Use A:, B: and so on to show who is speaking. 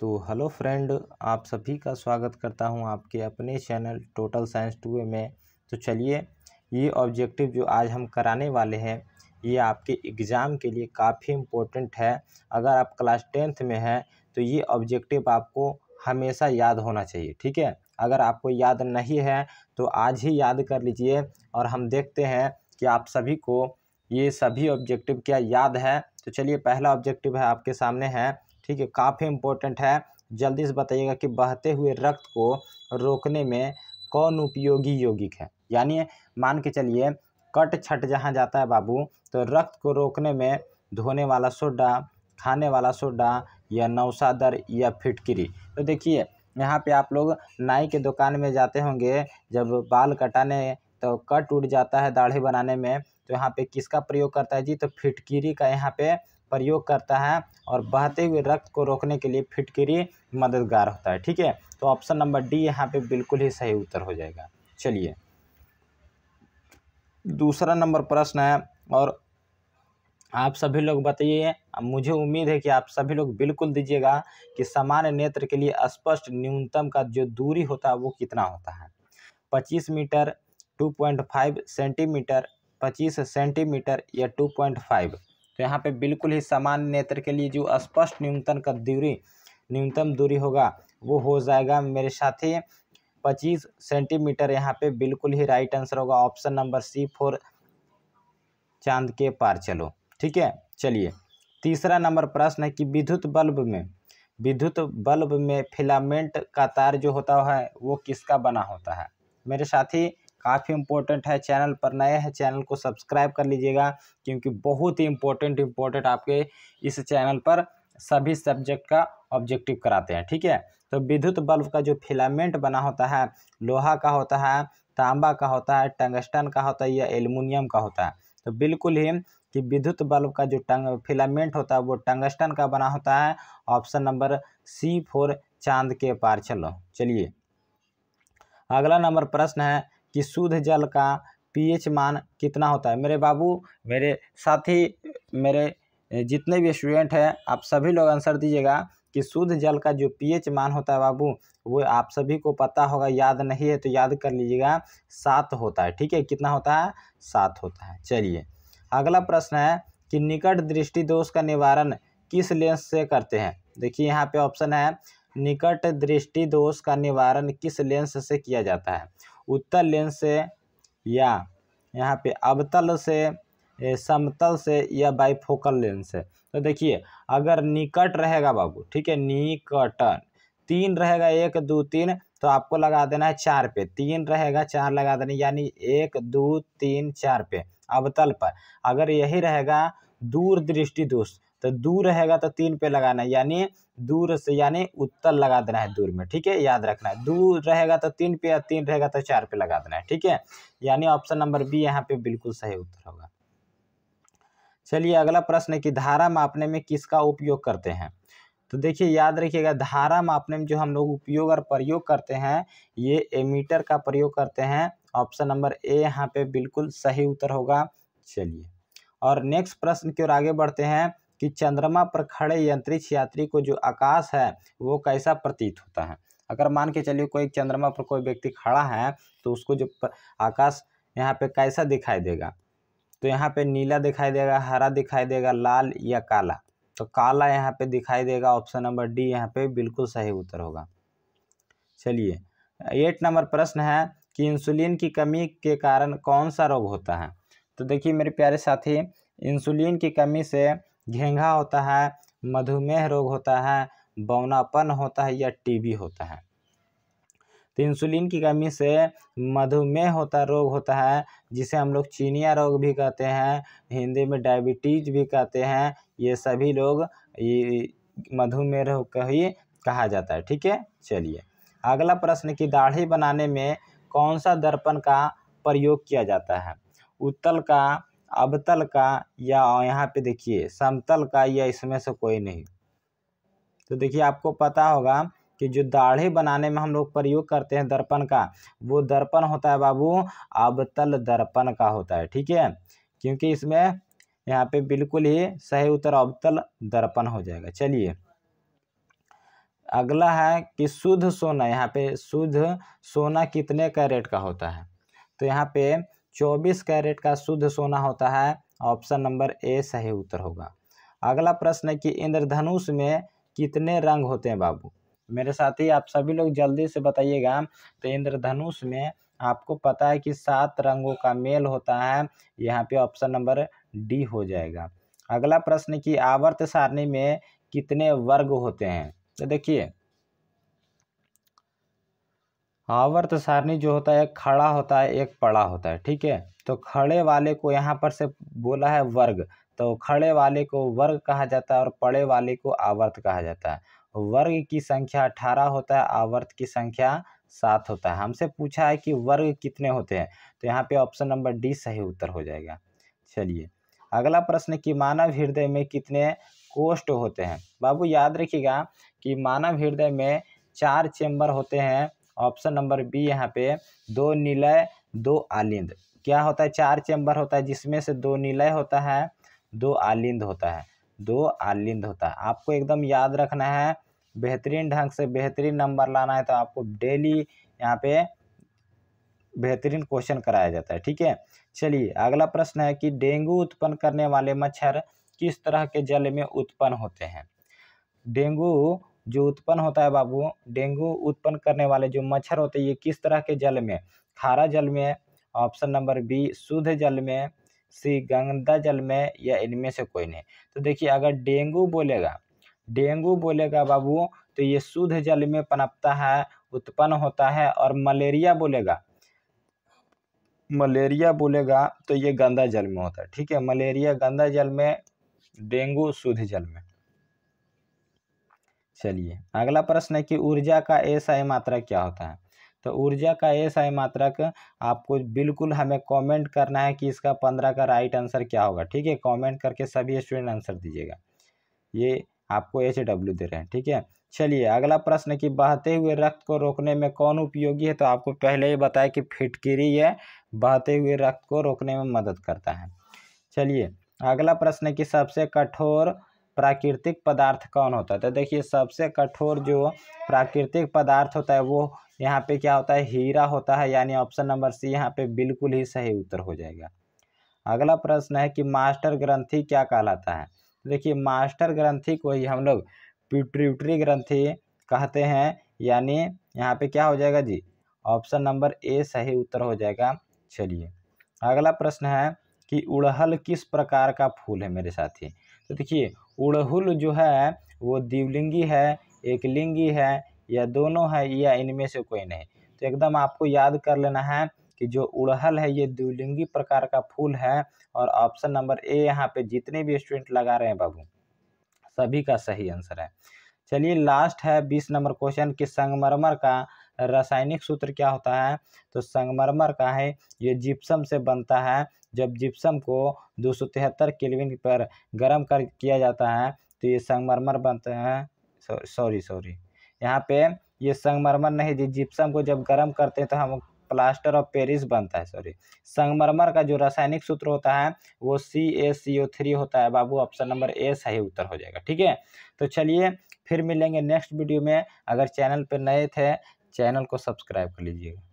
A: तो hello friend आप सभी का स्वागत करता हूं आपके अपने चैनल टोटल साइंस टू में तो चलिए ये ऑब्जेक्टिव जो आज हम कराने वाले हैं ये आपके एग्ज़ाम के लिए काफ़ी इम्पोर्टेंट है अगर आप क्लास टेंथ में हैं तो ये ऑब्जेक्टिव आपको हमेशा याद होना चाहिए ठीक है अगर आपको याद नहीं है तो आज ही याद कर लीजिए और हम देखते हैं कि आप सभी को ये सभी ऑब्जेक्टिव क्या याद है तो चलिए पहला ऑब्जेक्टिव है आपके सामने है ठीक है काफ़ी इम्पोर्टेंट है जल्दी से बताइएगा कि बहते हुए रक्त को रोकने में कौन उपयोगी यौगिक है यानी मान के चलिए कट छट जहाँ जाता है बाबू तो रक्त को रोकने में धोने वाला सोडा खाने वाला सोडा या नौसादर या फिटकरी तो देखिए यहाँ पे आप लोग नाई के दुकान में जाते होंगे जब बाल कटाने तो कट उड़ जाता है दाढ़ी बनाने में तो यहाँ पे किसका प्रयोग करता है जी तो फिटकरी का यहाँ पे प्रयोग करता है और बहते हुए रक्त को रोकने के लिए फिटकरी मददगार होता है ठीक है तो ऑप्शन नंबर डी यहाँ पे बिल्कुल ही सही उत्तर हो जाएगा चलिए दूसरा नंबर प्रश्न है और आप सभी लोग बताइए मुझे उम्मीद है कि आप सभी लोग बिल्कुल दीजिएगा कि सामान्य नेत्र के लिए स्पष्ट न्यूनतम का जो दूरी होता है वो कितना होता है पच्चीस meter two point five centimeter पच्चीस सेंटीमीटर या टू पॉइंट फाइव तो यहाँ पे बिल्कुल ही सामान्य नेत्र के लिए जो स्पष्ट न्यूनतम का दूरी न्यूनतम दूरी होगा वो हो जाएगा मेरे साथी पच्चीस सेंटीमीटर यहाँ पे बिल्कुल ही राइट आंसर होगा ऑप्शन नंबर सी फोर चांद के पार चलो ठीक है चलिए तीसरा नंबर प्रश्न है कि विद्युत बल्ब में विद्युत बल्ब में फिलामेंट का तार जो होता है वो किसका बना होता है मेरे साथी काफ़ी इंपॉर्टेंट है चैनल पर नए हैं चैनल को सब्सक्राइब कर लीजिएगा क्योंकि बहुत ही इंपॉर्टेंट इंपॉर्टेंट आपके इस चैनल पर सभी सब्जेक्ट का ऑब्जेक्टिव कराते हैं ठीक है तो विद्युत बल्ब का जो फिलामेंट बना होता है लोहा का होता है तांबा का होता है टंगस्टन का होता है या एल्युमिनियम का होता है तो बिल्कुल ही कि विद्युत बल्ब का जो टंग फिलामेंट होता है वो टंगस्टन का बना होता है ऑप्शन नंबर सी फोर चांद के पार चलो चलिए अगला नंबर प्रश्न है कि शुद्ध जल का पीएच मान कितना होता है मेरे बाबू मेरे साथी मेरे जितने भी स्टूडेंट हैं आप सभी लोग आंसर दीजिएगा कि शुद्ध जल का जो पीएच मान होता है बाबू वो आप सभी को पता होगा याद नहीं है तो याद कर लीजिएगा सात होता है ठीक है कितना होता है सात होता है चलिए अगला प्रश्न है कि निकट दृष्टि दोष का निवारण किस लेंस से करते हैं देखिए यहाँ पे ऑप्शन है निकट दृष्टि दोष का निवारण किस लेंस से किया जाता है उत्तर लेंस से या यहाँ पे अवतल से समतल से या बाईफोकल लेंस से तो देखिए अगर निकट रहेगा बाबू ठीक है निकट तीन रहेगा एक दो तीन तो आपको लगा देना है चार पे तीन रहेगा चार लगा देना यानी एक दो तीन चार पे अवतल पर अगर यही रहेगा दूर दृष्टि दोष तो दूर रहेगा तो तीन पे लगाना है यानी दूर से यानी उत्तर लगा देना है दूर में ठीक है याद रखना है दूर रहेगा तो तीन पे और तीन रहेगा तो चार पे लगा देना है ठीक है यानी ऑप्शन नंबर बी यहाँ पे बिल्कुल सही उत्तर होगा चलिए अगला प्रश्न है कि धारा मापने में किसका उपयोग करते हैं तो देखिए याद रखिएगा धारा मापने में जो हम लोग उपयोग और प्रयोग करते हैं ये एमीटर का प्रयोग करते हैं ऑप्शन नंबर ए यहाँ पे बिल्कुल सही उत्तर होगा चलिए और नेक्स्ट प्रश्न की ओर आगे बढ़ते हैं कि चंद्रमा पर खड़े यंत्रिक्ष अंतरिक्ष यात्री को जो आकाश है वो कैसा प्रतीत होता है अगर मान के चलिए कोई चंद्रमा पर कोई व्यक्ति खड़ा है तो उसको जो आकाश यहाँ पे कैसा दिखाई देगा तो यहाँ पे नीला दिखाई देगा हरा दिखाई देगा लाल या काला तो काला यहाँ पे दिखाई देगा ऑप्शन नंबर डी यहाँ पे बिल्कुल सही उत्तर होगा चलिए एट नंबर प्रश्न है कि इंसुलिन की कमी के कारण कौन सा रोग होता है तो देखिए मेरे प्यारे साथी इंसुलिन की कमी से घेंघा होता है मधुमेह रोग होता है बौनापन होता है या टीबी होता है तो इंसुलिन की कमी से मधुमेह होता रोग होता है जिसे हम लोग चीनिया रोग भी कहते हैं हिंदी में डायबिटीज भी कहते हैं ये सभी लोग ये मधुमेह रोग का ही कहा जाता है ठीक है चलिए अगला प्रश्न कि दाढ़ी बनाने में कौन सा दर्पण का प्रयोग किया जाता है उत्तल का अवतल का या यहाँ पे देखिए समतल का या इसमें से कोई नहीं तो देखिए आपको पता होगा कि जो दाढ़ी बनाने में हम लोग प्रयोग करते हैं दर्पण का वो दर्पण होता है बाबू अवतल दर्पण का होता है ठीक है क्योंकि इसमें यहाँ पे बिल्कुल ही सही उत्तर अवतल दर्पण हो जाएगा चलिए अगला है कि शुद्ध सोना यहाँ पे शुद्ध सोना कितने कैरेट का होता है तो यहाँ पे चौबीस कैरेट का शुद्ध सोना होता है ऑप्शन नंबर ए सही उत्तर होगा अगला प्रश्न है कि इंद्रधनुष में कितने रंग होते हैं बाबू मेरे साथी आप सभी लोग जल्दी से बताइएगा तो इंद्रधनुष में आपको पता है कि सात रंगों का मेल होता है यहाँ पे ऑप्शन नंबर डी हो जाएगा अगला प्रश्न कि आवर्त सारणी में कितने वर्ग होते हैं तो देखिए आवर्त तो सारणी जो होता है एक खड़ा होता है एक पड़ा होता है ठीक है तो खड़े वाले को यहाँ पर से बोला है वर्ग तो खड़े वाले को वर्ग कहा जाता है और पड़े वाले को आवर्त कहा जाता है वर्ग की संख्या अठारह होता है आवर्त की संख्या सात होता है हमसे पूछा है कि वर्ग कितने होते हैं तो यहाँ पे ऑप्शन नंबर डी सही उत्तर हो जाएगा चलिए अगला प्रश्न कि मानव हृदय में कितने कोष्ठ होते हैं बाबू याद रखिएगा कि मानव हृदय में चार चेंबर होते हैं ऑप्शन नंबर बी यहाँ पे दो निलय दो आलिंद क्या होता है चार चैम्बर होता है जिसमें से दो निलय होता है दो आलिंद होता है दो आलिंद होता है आपको एकदम याद रखना है बेहतरीन ढंग से बेहतरीन नंबर लाना है तो आपको डेली यहाँ पे बेहतरीन क्वेश्चन कराया जाता है ठीक है चलिए अगला प्रश्न है कि डेंगू उत्पन्न करने वाले मच्छर किस तरह के जल में उत्पन्न होते हैं डेंगू जो उत्पन्न होता है बाबू डेंगू उत्पन्न करने वाले जो मच्छर होते हैं ये किस तरह के जल में खारा जल में ऑप्शन नंबर बी शुद्ध जल में सी गंदा जल में या इनमें से कोई नहीं तो देखिए अगर डेंगू बोलेगा डेंगू बोलेगा बाबू तो ये शुद्ध जल में पनपता है उत्पन्न होता है और मलेरिया बोलेगा मलेरिया बोलेगा तो ये गंदा जल में होता है ठीक है मलेरिया गंदा जल में डेंगू शुद्ध जल में चलिए अगला प्रश्न है कि ऊर्जा का एसआई मात्रक क्या होता है तो ऊर्जा का एसआई मात्रक आपको बिल्कुल हमें कमेंट करना है कि इसका पंद्रह का राइट आंसर क्या होगा ठीक है कमेंट करके सभी स्टूडेंट आंसर दीजिएगा ये आपको एच डब्ल्यू दे रहे हैं ठीक है चलिए अगला प्रश्न कि बहते हुए रक्त को रोकने में कौन उपयोगी है तो आपको पहले ही बताया कि फिटकिरी यह बहते हुए रक्त को रोकने में मदद करता है चलिए अगला प्रश्न कि सबसे कठोर प्राकृतिक पदार्थ कौन होता है तो देखिए सबसे कठोर जो प्राकृतिक पदार्थ होता है वो यहाँ पे क्या होता है हीरा होता है यानी ऑप्शन नंबर सी यहाँ पे बिल्कुल ही सही उत्तर हो जाएगा अगला प्रश्न है कि मास्टर ग्रंथि क्या कहलाता है तो देखिए मास्टर ग्रंथि को ही हम लोग प्यूट्रिट्री ग्रंथि कहते हैं यानी यहाँ पे क्या हो जाएगा जी ऑप्शन नंबर ए सही उत्तर हो जाएगा चलिए अगला प्रश्न है कि उड़हल किस प्रकार का फूल है मेरे साथी तो देखिए उड़हुल जो है वो द्विलिंगी है एक लिंगी है या दोनों है या इनमें से कोई नहीं तो एकदम आपको याद कर लेना है कि जो उड़हल है ये द्विलिंगी प्रकार का फूल है और ऑप्शन नंबर ए यहाँ पे जितने भी स्टूडेंट लगा रहे हैं बाबू सभी का सही आंसर है चलिए लास्ट है बीस नंबर क्वेश्चन कि संगमरमर का रासायनिक सूत्र क्या होता है तो संगमरमर का है ये जिप्सम से बनता है जब जिप्सम को दो सौ तिहत्तर किलविन पर गर्म कर किया जाता है तो ये संगमरमर बनते हैं सॉरी सॉरी यहाँ पे ये संगमरमर नहीं जी जिप्सम को जब गर्म करते हैं तो हम प्लास्टर ऑफ पेरिस बनता है सॉरी संगमरमर का जो रासायनिक सूत्र होता है वो सी ए सी ओ थ्री होता है बाबू ऑप्शन नंबर ए सही उत्तर हो जाएगा ठीक है तो चलिए फिर मिलेंगे नेक्स्ट वीडियो में अगर चैनल पर नए थे चैनल को सब्सक्राइब कर लीजिएगा